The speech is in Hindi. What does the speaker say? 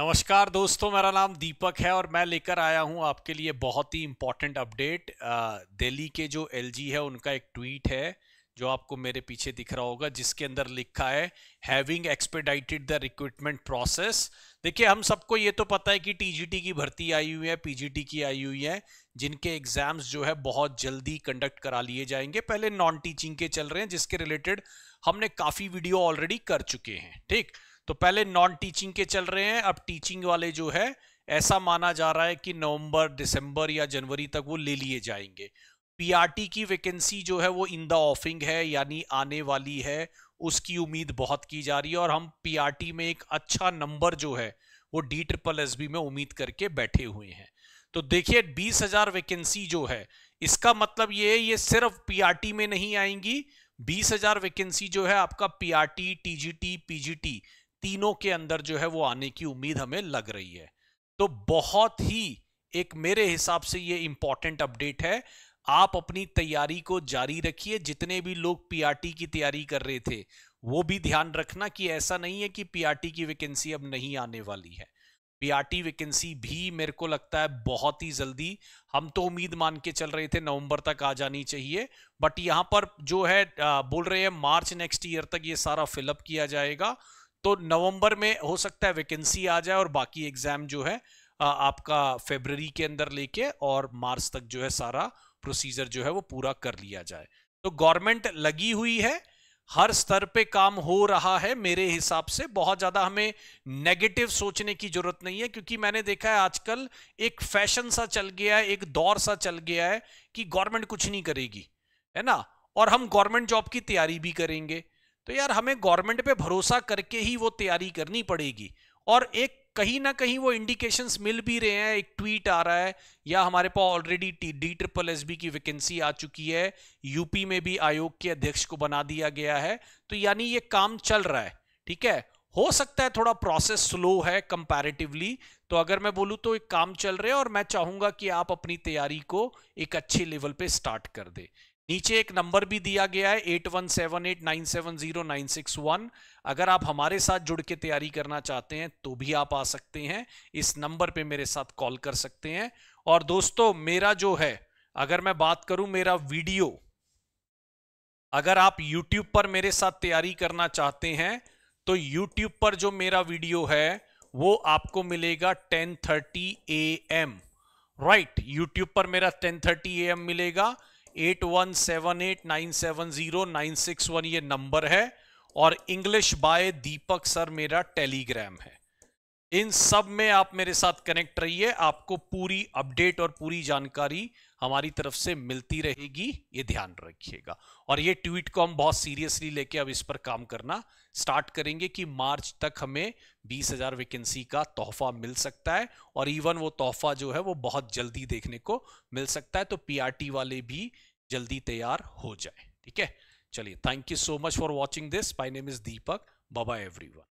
नमस्कार दोस्तों मेरा नाम दीपक है और मैं लेकर आया हूं आपके लिए बहुत ही इम्पोर्टेंट अपडेट दिल्ली के जो एलजी है उनका एक ट्वीट है जो आपको मेरे पीछे दिख रहा होगा जिसके अंदर लिखा है having expedited the recruitment process देखिए हम सबको ये तो पता है कि टीजीटी की भर्ती आई हुई है पीजीटी की आई हुई है जिनके एग्जाम्स जो है बहुत जल्दी कंडक्ट करा लिए जाएंगे पहले नॉन टीचिंग के चल रहे हैं जिसके रिलेटेड हमने काफ़ी वीडियो ऑलरेडी कर चुके हैं ठीक तो पहले नॉन टीचिंग के चल रहे हैं अब टीचिंग वाले जो है ऐसा माना जा रहा है कि नवंबर दिसंबर या जनवरी तक वो ले लिए जाएंगे पीआरटी की वैकेंसी जो है वो इन द ऑफिंग है यानी आने वाली है उसकी उम्मीद बहुत की जा रही है और हम पीआरटी में एक अच्छा नंबर जो है वो डी ट्रिपल एस में उम्मीद करके बैठे हुए हैं तो देखिए बीस हजार वैकेंसी जो है इसका मतलब ये है ये सिर्फ पीआरटी में नहीं आएंगी बीस हजार वैकेंसी जो है आपका पीआरटी टीजीटी पीजीटी तीनों के अंदर जो है वो आने की उम्मीद हमें लग रही है तो बहुत ही एक मेरे हिसाब से ये इंपॉर्टेंट अपडेट है आप अपनी तैयारी को जारी रखिए जितने भी लोग पीआरटी की तैयारी कर रहे थे वो भी ध्यान रखना कि ऐसा नहीं है कि पीआरटी की वैकेंसी अब नहीं आने वाली है पीआरटी वैकेंसी भी मेरे को लगता है बहुत ही जल्दी हम तो उम्मीद मान के चल रहे थे नवंबर तक आ जानी चाहिए बट यहां पर जो है बोल रहे हैं मार्च नेक्स्ट ईयर तक ये सारा फिलअप किया जाएगा तो नवंबर में हो सकता है वैकेंसी आ जाए और बाकी एग्जाम जो है आपका फेबररी के अंदर लेके और मार्च तक जो है सारा प्रोसीजर जो है वो पूरा कर लिया जाए तो गवर्नमेंट लगी हुई है हर स्तर पे काम हो रहा है मेरे हिसाब से बहुत ज्यादा हमें नेगेटिव सोचने की जरूरत नहीं है क्योंकि मैंने देखा है आजकल एक फैशन सा चल गया है एक दौर सा चल गया है कि गवर्नमेंट कुछ नहीं करेगी है ना और हम गवर्नमेंट जॉब की तैयारी भी करेंगे तो यार हमें गवर्नमेंट पे भरोसा करके ही वो तैयारी करनी पड़ेगी और एक कहीं ना कहीं वो इंडिकेशंस मिल भी रहे हैं एक ट्वीट आ रहा है या हमारे पास ऑलरेडी डी ट्रिपल एस की वैकेंसी आ चुकी है यूपी में भी आयोग के अध्यक्ष को बना दिया गया है तो यानी ये काम चल रहा है ठीक है हो सकता है थोड़ा प्रोसेस स्लो है कंपैरेटिवली तो अगर मैं बोलूँ तो एक काम चल रहा है और मैं चाहूँगा कि आप अपनी तैयारी को एक अच्छे लेवल पे स्टार्ट कर दे नीचे एक नंबर भी दिया गया है eight one seven eight nine seven zero nine six one अगर आप हमारे साथ जुड़ के तैयारी करना चाहते हैं तो भी आप आ सकते हैं इस नंबर पे मेरे साथ कॉल कर सकते हैं और दोस्तों मेरा जो है अगर मैं बात करूं मेरा वीडियो अगर आप YouTube पर मेरे साथ तैयारी करना चाहते हैं तो YouTube पर जो मेरा वीडियो है वो आपको मिलेगा 10:30 thirty A M right YouTube पर मेरा 10:30 थर्टी ए एम मिलेगा eight one seven eight nine seven zero nine six one ये नंबर है और इंग्लिश बाय दीपक सर मेरा टेलीग्राम है इन सब में आप मेरे साथ कनेक्ट रहिए आपको पूरी अपडेट और पूरी जानकारी हमारी तरफ से मिलती रहेगी ये ध्यान रखिएगा और ये ट्वीट को हम बहुत सीरियसली लेके अब इस पर काम करना स्टार्ट करेंगे कि मार्च तक हमें बीस हजार वैकेंसी का तोहफा मिल सकता है और इवन वो तोहफा जो है वो बहुत जल्दी देखने को मिल सकता है तो पीआरटी वाले भी जल्दी तैयार हो जाए ठीक है चलिए thank you so much for watching this my name is Deepak Baba every